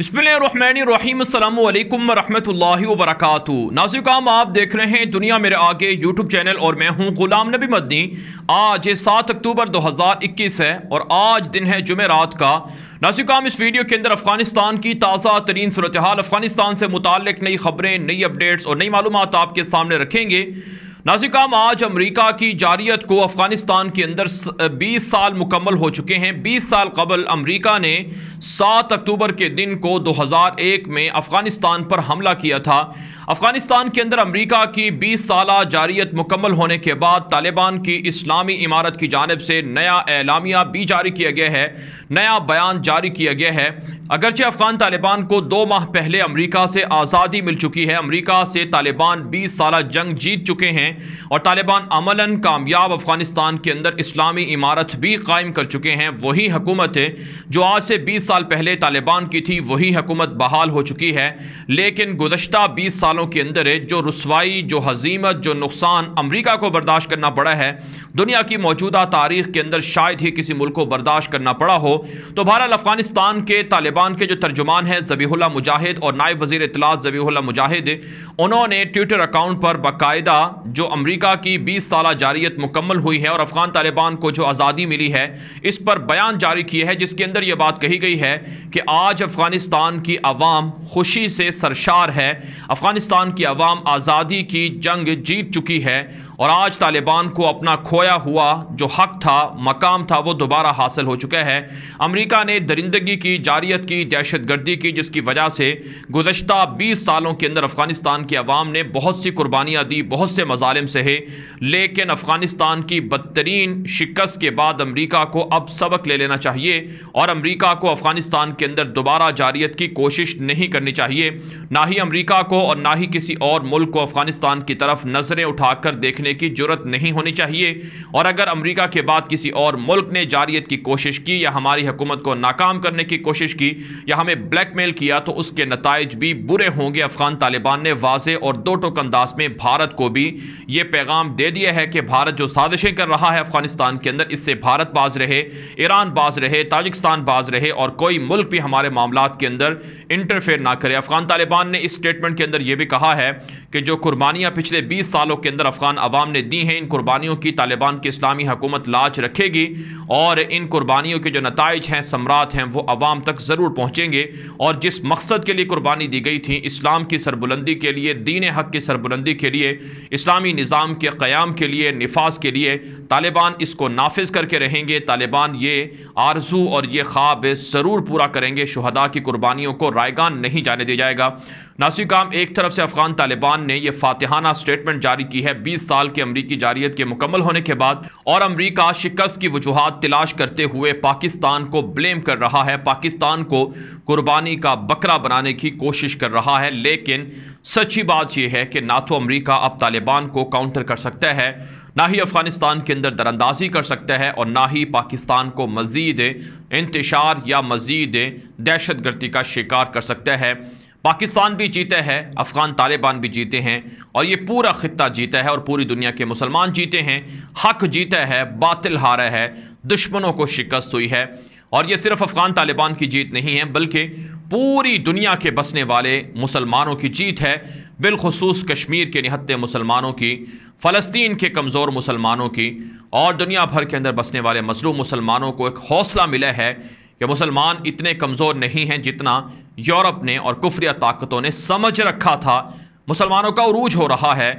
बिस्मिल्लाम वरहमल वरक नाजुकाम आप देख रहे हैं दुनिया मेरे आगे यूट्यूब चैनल और मैं हूँ गुलाम नबी मदनी आज सात अक्टूबर दो हज़ार इक्कीस है और आज दिन है जुमेरात का नाजुकाम इस वीडियो के अंदर अफगानिस्तान की ताज़ा तरीन सूरत हाल अफगानिस्तान से मुतक नई खबरें नई अपडेट्स और नई मालूम आपके सामने रखेंगे नाजिकाम आज अमरीका की जारियत को अफगानिस्तान के अंदर 20 साल मुकम्मल हो चुके हैं 20 साल कबल अमरीका ने 7 अक्टूबर के दिन को 2001 में अफगानिस्तान पर हमला किया था अफगानिस्तान के अंदर अमरीका की 20 साल जारियत मुकम्मल होने के बाद तालिबान की इस्लामी इमारत की जानब से नया एलामिया भी जारी किया गया है नया बयान जारी किया गया है अगरचे अफगान तालिबान को दो माह पहले अमरीका से आज़ादी मिल चुकी है अमरीका से तालिबान बीस साल जंग जीत चुके हैं हैं और तालिबान अमला कामयाब अफगानिस्तान के अंदर इस्लामी इमारत भी कायम कर चुके हैं वही हकूमत जो आज से बीस साल पहले तालिबान की थी वही हकूमत बहाल हो चुकी है लेकिन गुजशत बीस सालों के अंदर जो रसवाई जो हजीमत जो नुकसान अमरीका को बर्दाश्त करना पड़ा है दुनिया की मौजूदा तारीख के अंदर शायद ही किसी मुल्क को बर्दाश्त करना पड़ा हो तो बहरहाल अफगानिस्तान के तालिबान के जो तर्जुमान हैं जबीहुल्ला मुजाहिद और नायब वजी इतला जबीहुल्ला मुजाहिद उन्होंने ट्विटर अकाउंट पर बाकायदा जो अमरीका की बीस साल जारियत मुकम्मल हुई है और अफ़गान तालिबान को जो आज़ादी मिली है इस पर बयान जारी किया है जिसके अंदर यह बात कही गई है कि आज अफ़गानिस्तान की आवाम खुशी से सरशार है अफ़गानिस्तान की आवाम आज़ादी की जंग जीत चुकी है और आज तालिबान को अपना खोया हुआ जो हक था मकाम था वो दोबारा हासिल हो चुका है अमरीका ने दरिंदगी की जारियत की दहशत गर्दी की जिसकी वजह से गुजशत बीस सालों के अंदर अफ़गानिस्तान की अवाम ने बहुत सी कुर्बानियाँ दी बहुत से मजालम सहे लेकिन अफ़गानिस्तान की बदतरीन शिकस्त के बाद अमरीका को अब सबक ले लेना चाहिए और अमरीका को अफ़गानिस्तान के अंदर दोबारा जारियत की कोशिश नहीं करनी चाहिए ना ही अमरीका को और ना ही किसी और मुल्क को अफ़गानिस्तान की तरफ नज़रें उठाकर देखने करने की जरूरत नहीं होनी चाहिए और अगर अमरीका के बाद किसी और मुल्क ने जारियत की कोशिश की या हमारी हुकूमत को नाकाम करने की कोशिश की या हमें ब्लैकमेल किया तो उसके नतज भी बुरे होंगे अफगान तालिबान ने वाज और दो टोक अंदाज में भारत को भी ये पैगाम दे दिया है कि भारत जो साजिशें कर रहा है अफगानिस्तान के अंदर इससे भारत बाज रहे ईरान बाज रहे ताजिकस्तान बाज रहे और कोई मुल्क भी हमारे मामला के अंदर इंटरफेयर ना करे अफगान तालिबान ने इस स्टेटमेंट के अंदर यह भी कहा है कि जो कुर्बानियां पिछले बीस सालों के अंदर अफगान अवाम अवाम ने दी हैं इन कुर्बानियों की तालिबान की इस्लामी हुकूमत लाच रखेगी और इन कुर्बानियों के जो नतज हैं सम्राट हैं वो अवाम तक ज़रूर पहुँचेंगे और जिस मकसद के लिए कुर्बानी दी गई थी इस्लाम की सरबुलंदी के लिए दीन हक़ की सरबुलंदी के लिए इस्लामी निज़ाम के क़्याम के लिए नफाज के लिए तालिबान इसको नाफज करके रहेंगे तालिबान ये आरजू और ये ख्वाब ज़रूर पूरा करेंगे शहदा की कुर्बानियों को रायगान नहीं जाने दिया जाएगा नासिकाम एक तरफ से अफगान तालिबान ने यह फातिहाना स्टेटमेंट जारी की है बीस साल के अमरीकी जारियत के मुकम्मल होने के बाद और अमरीका शिकस्त की वजूहत तलाश करते हुए पाकिस्तान को ब्लेम कर रहा है पाकिस्तान को कुर्बानी का बकरा बनाने की कोशिश कर रहा है लेकिन सच्ची बात यह है कि ना तो अमरीका अब तालिबान को काउंटर कर सकता है ना ही अफगानिस्तान के अंदर दरअंदाजी कर सकता है और ना ही पाकिस्तान को मज़ीद इंतशार या मज़ीद दहशत गर्दी का शिकार कर सकता है पाकिस्तान भी जीता है अफ़गान तालिबान भी जीते हैं और ये पूरा ख़त्ता जीता है और पूरी दुनिया के मुसलमान जीते हैं हक जीता है बातिल हारा है दुश्मनों को शिकस्त हुई है और ये सिर्फ अफ़गान तालिबान की जीत नहीं है बल्कि पूरी दुनिया के बसने वाले मुसलमानों की जीत है बिलखसूस कश्मीर के निहत्ते मुसलमानों की फ़लस्तीन के कमज़ोर मुसलमानों की और दुनिया भर के अंदर बसने वाले मसलू मुसलमानों को एक हौसला मिला है कि मुसलमान इतने कमज़ोर नहीं हैं जितना यूरोप ने और कुफरिया ताकतों ने समझ रखा था मुसलमानों का उरूज हो रहा है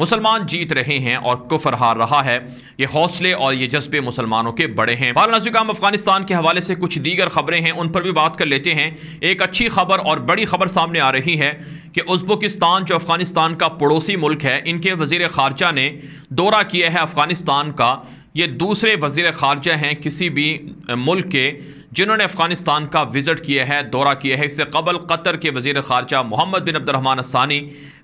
मुसलमान जीत रहे हैं और कुफर हार रहा है ये हौसले और ये जज्बे मुसलमानों के बड़े हैं बाल हम अफगानिस्तान के हवाले से कुछ दीगर खबरें हैं उन पर भी बात कर लेते हैं एक अच्छी खबर और बड़ी खबर सामने आ रही है कि उज्बुकिस्तान जो अफगानिस्तान का पड़ोसी मुल्क है इनके वजीर खारजा ने दौरा किया है अफगानिस्तान का ये दूसरे वजीर खारजा हैं किसी भी मुल्क के जिन्होंने अफगानिस्तान का विजिट किया है दौरा किया है इससे कबल कतर के वजीर खारजा मोहम्मद बिन अब्दरहमान सानी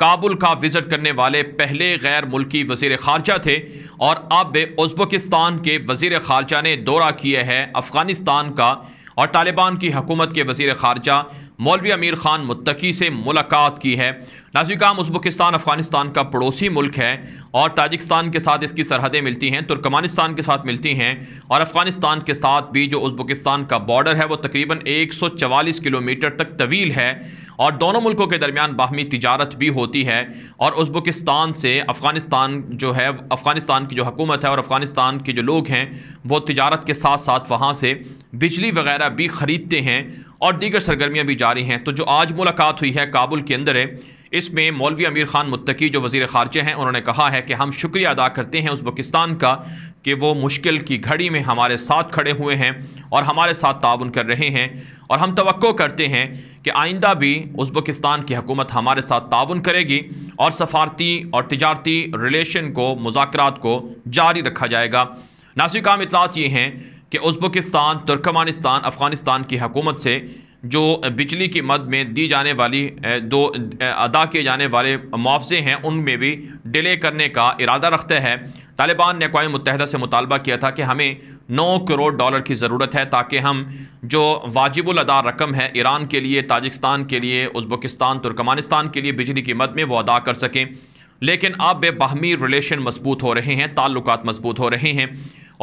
काबुल का विजिट करने वाले पहले गैर मुल्की वजीर खारजा थे और अब उज्बकिस्तान के वजीर खारजा ने दौरा किया है अफगानिस्तान का और तालिबान की हकूमत के वजीर खारजा मौलवी अमीर खान मुत्तकी से मुलाकात की है नाजिकाम उजबकिस्तान अफगानिस्तान का पड़ोसी मुल्क है और ताजिकस्तान के साथ इसकी सरहदें मिलती हैं तुर्कमानिस्तान के साथ मिलती हैं और अफगानिस्तान के साथ भी जो उजबकिस्तान का बॉर्डर है वो तकरीबन 144 किलोमीटर तक तवील है और दोनों मुल्कों के दरमियान बाहमी तजारत भी होती है और उजबकिस्तान से अफ़गानिस्तान जो है अफ़गानिस्तान की जो हकूमत है और अफ़गानिस्तान के जो लोग हैं वो तजारत के साथ साथ वहाँ से बिजली वगैरह भी ख़रीदते हैं और दीगर सरगर्मियाँ भी जारी हैं तो जो आज मुलाकात हुई है काबुल के अंदर है इसमें मौलवी अमीर खान मुत्तकी जो वजीर ख़ारजे हैं उन्होंने कहा है कि हम शुक्रिया अदा करते हैं उज़्बकिस्तान का कि वो मुश्किल की घड़ी में हमारे साथ खड़े हुए हैं और हमारे साथ ताउन कर रहे हैं और हम तो करते हैं कि आइंदा भी उज़्बकिस्तान की हकूमत हमारे साथ ताउन करेगी और सफारती और तजारती रिलेशन को मुजाकर को जारी रखा जाएगा नासिक आम इतलात ये हैं कि उज़्बकिस्तान तुर्कमानिस्तान अफ़गानिस्तान की हकूमत से जो बिजली की मद में दी जाने वाली दो अदा किए जाने वाले मुआवजे हैं उनमें भी डिले करने का इरादा रखते हैं तालिबान ने अकवा मुतहदा से मुतालबा किया था कि हमें नौ करोड़ डॉलर की ज़रूरत है ताकि हम जो वाजिबुल अदा रकम है ईरान के लिए ताजिकस्तान के लिए उज़्बकिस्तान तुर्कमानिस्तान के लिए बिजली की मद में वो अदा कर सकें लेकिन अब बाहमी रिलेशन मजबूत हो रहे हैं ताल्लुक मजबूत हो रहे हैं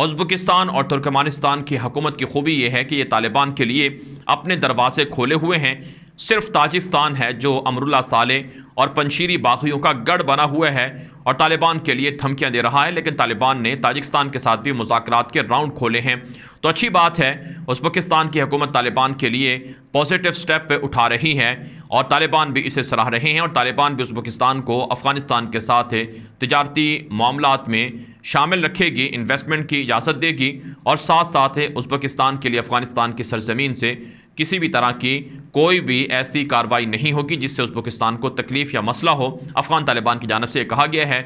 उज्बकिस्तान और तुर्कमानिस्तान की हकूमत की खूबी यह है कि ये तालिबान के लिए अपने दरवाजे खोले हुए हैं सिर्फ ताजिस्तान है जो अमरुल्ला साले और पंशीरी बाखियों का गढ़ बना हुआ है और तालिबान के लिए धमकियां दे रहा है लेकिन तालिबान ने ताजिकस्तान के साथ भी मुजाकर के राउंड खोले हैं तो अच्छी बात है उजबकिस्तान की हुकूमत तालिबान के लिए पॉजिटिव स्टेप उठा रही है और तालिबान भी इसे सराह रहे हैं और तालिबान भी उजबकिस्तान को अफ़गानिस्तान के साथ तजारती मामला में शामिल रखेगी इन्वेस्टमेंट की इजाज़त देगी और साथ साथ उजबकिस्तान के लिए अफ़गानिस्तान की सरजमीन से किसी भी तरह की कोई भी लिए ऐसी कार्रवाई नहीं होगी जिससे उज्बेकिस्तान को तकलीफ या मसला हो अफगान तालिबान की जानब से ये कहा गया है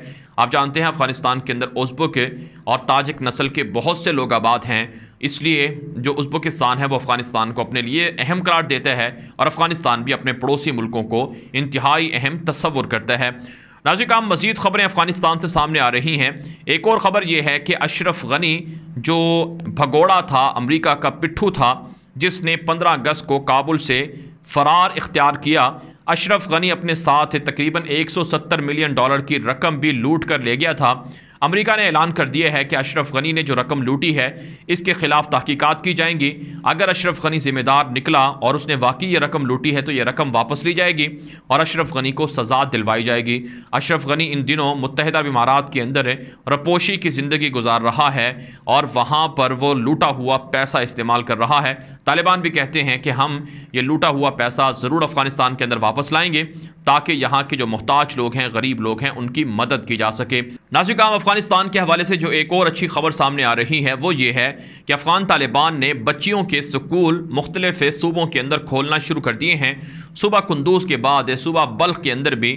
आप जानते हैं अफगानिस्तान के अंदर उज्बो और ताजिक नस्ल के बहुत से लोग आबाद हैं इसलिए जो उज्बेकिस्तान है वो अफ़गानिस्तान को अपने लिए अहम करार देता है और अफ़गानिस्तान भी अपने पड़ोसी मुल्कों को इंतहाई अहम तस्वुर करता है नाजिक आम मजीद खबरें अफ़गानिस्तान से सामने आ रही हैं एक और ख़बर यह है कि अशरफ गनी जो भगोड़ा था अमरीका का पिट्ठू था जिसने 15 अगस्त को काबुल से फ़रार इख्तियार किया अशरफ गनी अपने साथ तकरीबन 170 मिलियन डॉलर की रकम भी लूट कर ले गया था अमरीका ने ऐलान कर दिया है कि अशरफ गनी ने जो रकम लूटी है इसके खिलाफ तहकीकत की जाएंगी अगर अशरफ गनी जिम्मेदार निकला और उसने वाकई ये रकम लूटी है तो ये रकम वापस ली जाएगी और अशरफ गनी को सजा दिलवाई जाएगी अशरफ गनी इन दिनों मुतहद इमारात के अंदर रपोशी की ज़िंदगी गुजार रहा है और वहाँ पर वो लूटा हुआ पैसा इस्तेमाल कर रहा है तालिबान भी कहते हैं कि हम ये लूटा हुआ पैसा ज़रूर अफ़गानिस्तान के अंदर वापस लाएंगे ताकि यहाँ के जो मोहताज लोग हैं गरीब लोग हैं उनकी मदद की जा सके नाजिक अफगानिस्तान के हवाले से जो एक और अच्छी खबर सामने आ रही है वो ये है कि अफगान तालिबान ने बच्चियों के स्कूल मुख्तलिफ सूबों के अंदर खोलना शुरू कर दिए हैं सुबह कंदूस के बाद सुबह बल्ख के अंदर भी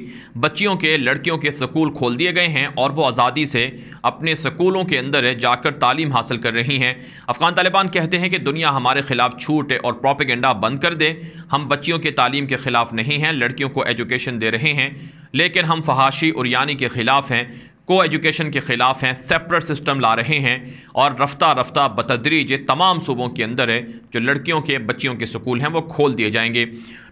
बच्चियों के लड़कियों के स्कूल खोल दिए गए हैं और वो आज़ादी से अपने स्कूलों के अंदर जाकर तालीम हासिल कर रही हैं अफगान तालिबान कहते हैं कि दुनिया हमारे खिलाफ छूट और प्रोपिगेंडा बंद कर दे हम बच्चियों के तालीम के खिलाफ नहीं हैं लड़कियों को एजुकेशन दे रहे हैं लेकिन हम फहाशी और यानी के खिलाफ हैं को एजुकेशन के ख़िलाफ़ हैं सेपरेट सिस्टम ला रहे हैं और रफ्ता रफ्ता बतदरीज तमाम सूबों के अंदर है जो लड़कियों के बच्चियों के स्कूल हैं वो खोल दिए जाएंगे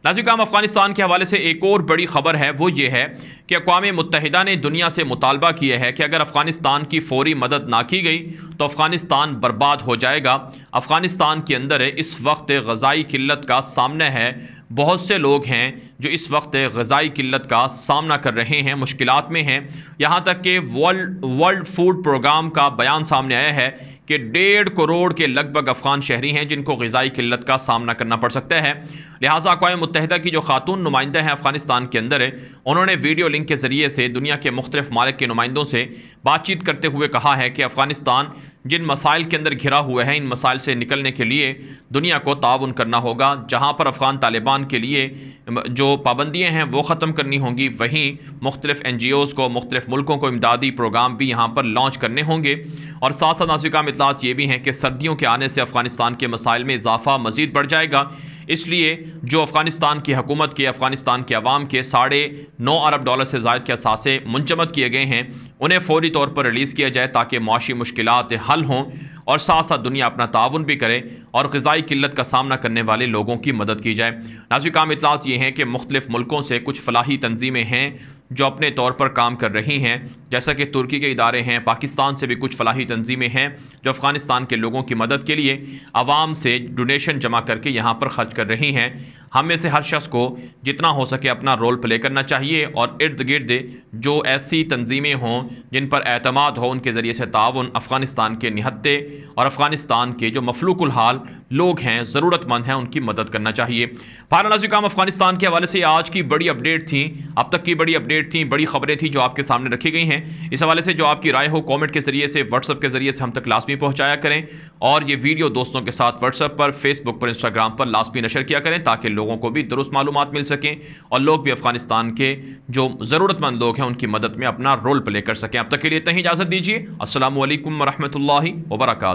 नाजिकाम अफगानिस्तान के हवाले से एक और बड़ी खबर है वो ये है कि अकवा मुतहदा ने दुनिया से मुतालबा किया है कि अगर अफ़गानिस्तान की फौरी मदद ना की गई तो अफ़गानिस्तान बर्बाद हो जाएगा अफ़गानिस्तान के अंदर इस वक्त गज़ाई किल्लत का सामना है बहुत से लोग हैं जो इस वक्त गज़ाई किल्लत का सामना कर रहे हैं मुश्किल में हैं यहाँ तक कि वर्ल्ड वर्ल्ड फूड प्रोग्राम का बयान सामने आया है कि डेढ़ करोड़ के लगभग अफ़गान शहरी हैं जिनको गज़ाई किल्लत का सामना करना पड़ सकता है लिहाजा अकवा मुतहदा की जो खातून नुमाइंदे हैं अफ़गानिस्तान के अंदर उन्होंने वीडियो लिंक के ज़रिए से दुनिया के मुख्तलिफ मालिक के नुमाइंदों से बातचीत करते हुए कहा है कि अफ़गानिस्तान जिन मसाइल के अंदर घिरा हुए हैं इन मसाइल से निकलने के लिए दुनिया को ताउन करना होगा जहाँ पर अफ़गान तालिबान के लिए जो पाबंदियाँ हैं वो ख़त्म करनी होंगी वहीं मुख्तलिफ़ एन जी ओज़ को मुख्तलिफ़ मुल्कों को इमदादी प्रोग्राम भी यहाँ पर लॉन्च करने होंगे और साथ साथ नासिका मतलात ये भी हैं कि सर्दियों के आने से अफ़गानिस्तान के मसाइल में इजाफ़ा मज़ीद बढ़ जाएगा इसलिए जो अफ़गानिस्तान की हकूमत के अफ़गानिस्तान के अवाम के साढ़े नौ अरब डॉलर से जायद के असासे मुंजमद किए गए हैं उन्हें फौरी तौर पर रिलीज़ किया जाए ताकि माशी मुश्किल हल हों और साथ साथ दुनिया अपना ताउन भी करे और गजाई किल्लत का सामना करने वाले लोगों की मदद की जाए नाजी काम इतलात ये हैं कि मुख्तलिफ़ मुल्कों से कुछ फलाही तंजीमें हैं जो अपने तौर पर काम कर रही हैं जैसा कि तुर्की के इदारे हैं पाकिस्तान से भी कुछ फलाही तंजीमें हैं जो अफ़गानिस्तान के लोगों की मदद के लिए आवाम से डोनेशन जमा करके यहाँ पर खर्च कर रही हैं हम में से हर शख्स को जितना हो सके अपना रोल प्ले करना चाहिए और इर्द गिर्द जो ऐसी तनजीमें हों जिन पर अतमाद हो उनके ज़रिए से ताउन अफ़गानिस्तान के निहत्ते और अफ़गानिस्तान के जो मफलूकुल हाल लोग हैं ज़रूरतमंद हैं उनकी मदद करना चाहिए फारा नाजी काम अफ़गानिस्तान के हवाले से आज की बड़ी अपडेट थी अब तक की बड़ी अपडेट थी बड़ी खबरें थी जो आपके सामने रखी गई हैं हैं इस हवाले से जो आपकी राय हो कमेंट के ज़रिए से व्हाट्सअप के ज़रिए से हम तक लाजमी पहुंचाया करें और ये वीडियो दोस्तों के साथ व्हाट्सअप पर फेसबुक पर इंस्टाग्राम पर लाजमी नशर किया करें ताकि लोगों को भी दुरुस्त मालूम मिल सकें और लोग भी अफगानिस्तान के जो ज़रूरतमंद लोग हैं उनकी मदद में अपना रोल प्ले कर सकें अब तक के लिए इतना ही इजाज़त दीजिए असल वरहमल वर्का